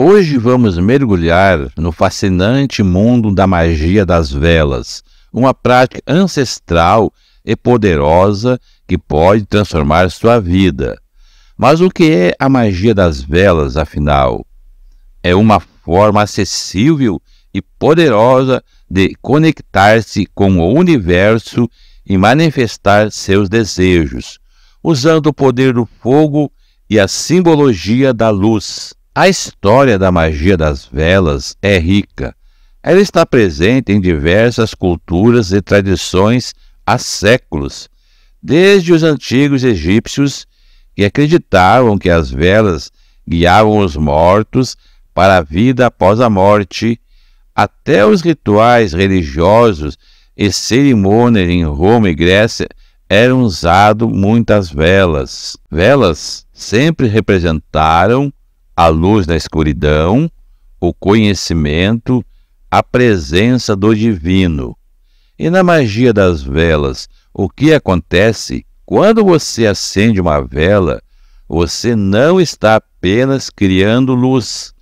Hoje vamos mergulhar no fascinante mundo da magia das velas, uma prática ancestral e poderosa que pode transformar sua vida. Mas o que é a magia das velas, afinal? É uma forma acessível e poderosa de conectar-se com o universo e manifestar seus desejos, usando o poder do fogo e a simbologia da luz. A história da magia das velas é rica. Ela está presente em diversas culturas e tradições há séculos, desde os antigos egípcios, que acreditavam que as velas guiavam os mortos para a vida após a morte, até os rituais religiosos e cerimônias em Roma e Grécia eram usados muitas velas. Velas sempre representaram a luz da escuridão, o conhecimento, a presença do divino. E na magia das velas, o que acontece quando você acende uma vela? Você não está apenas criando luz,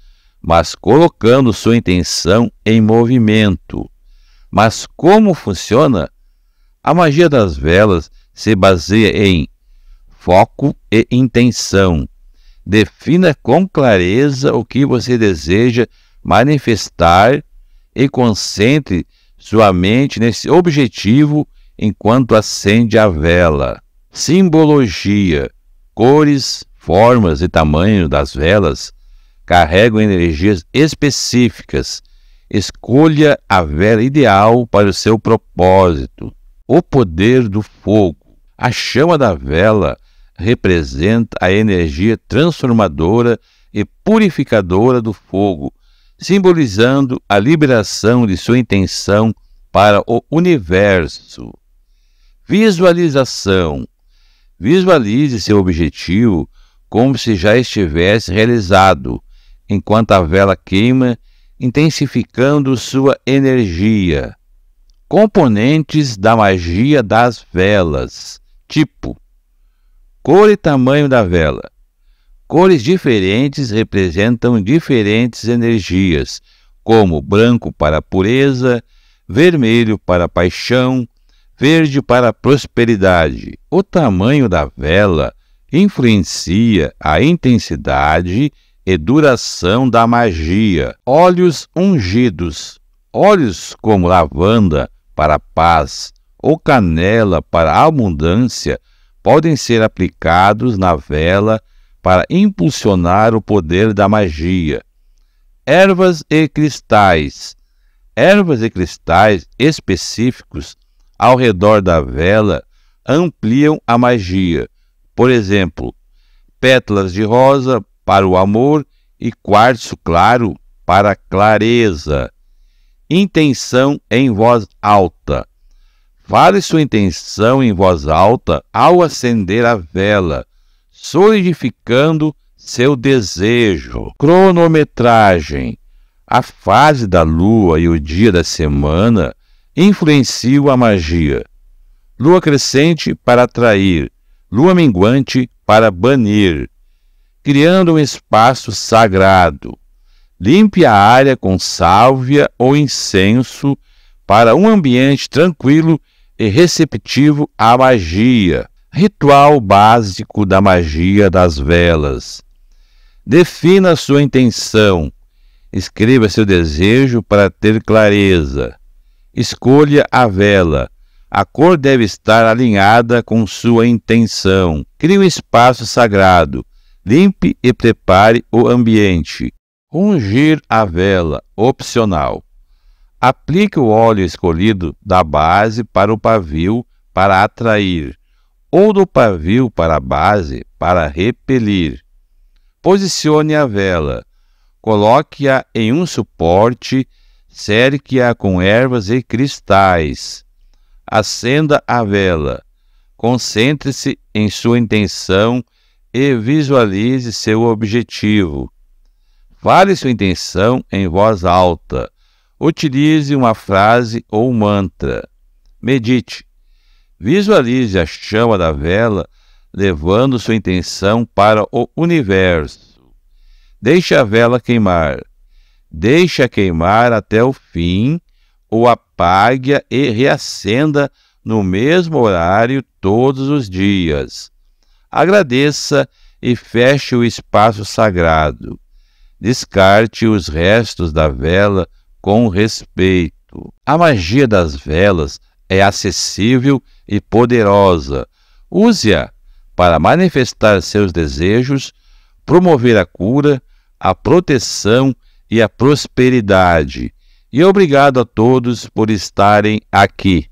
mas colocando sua intenção em movimento. Mas como funciona? A magia das velas se baseia em foco e intenção. Defina com clareza o que você deseja manifestar e concentre sua mente nesse objetivo enquanto acende a vela. Simbologia: cores, formas e tamanho das velas carregam energias específicas. Escolha a vela ideal para o seu propósito. O poder do fogo. A chama da vela representa a energia transformadora e purificadora do fogo, simbolizando a liberação de sua intenção para o universo. Visualização. Visualize seu objetivo como se já estivesse realizado, enquanto a vela queima, intensificando sua energia. Componentes da magia das velas. Tipo: Cor e tamanho da vela. Cores diferentes representam diferentes energias, como branco para pureza, vermelho para paixão, verde para prosperidade. O tamanho da vela influencia a intensidade e duração da magia. Olhos ungidos. Olhos como lavanda para paz ou canela para abundância podem ser aplicados na vela para impulsionar o poder da magia. Ervas e cristais. Ervas e cristais específicos ao redor da vela ampliam a magia. Por exemplo, pétalas de rosa para o amor e quartzo claro para clareza. Intenção em voz alta. Fale sua intenção em voz alta ao acender a vela, solidificando seu desejo. Cronometragem: A fase da lua e o dia da semana influenciam a magia. Lua crescente para atrair, lua minguante para banir, criando um espaço sagrado. Limpe a área com sálvia ou incenso para um ambiente tranquilo e receptivo à magia, ritual básico da magia das velas. Defina sua intenção. Escreva seu desejo para ter clareza. Escolha a vela. A cor deve estar alinhada com sua intenção. Crie um espaço sagrado. Limpe e prepare o ambiente. Ungir a vela, opcional. Aplique o óleo escolhido da base para o pavio para atrair, ou do pavio para a base para repelir. Posicione a vela, coloque-a em um suporte, cerque-a com ervas e cristais. Acenda a vela, concentre-se em sua intenção e visualize seu objetivo. Fale sua intenção em voz alta Utilize uma frase ou um mantra. Medite. Visualize a chama da vela levando sua intenção para o universo. Deixe a vela queimar. Deixe-a queimar até o fim ou apague-a e reacenda no mesmo horário todos os dias. Agradeça e feche o espaço sagrado. Descarte os restos da vela com respeito. A magia das velas é acessível e poderosa. Use-a para manifestar seus desejos, promover a cura, a proteção e a prosperidade. E obrigado a todos por estarem aqui.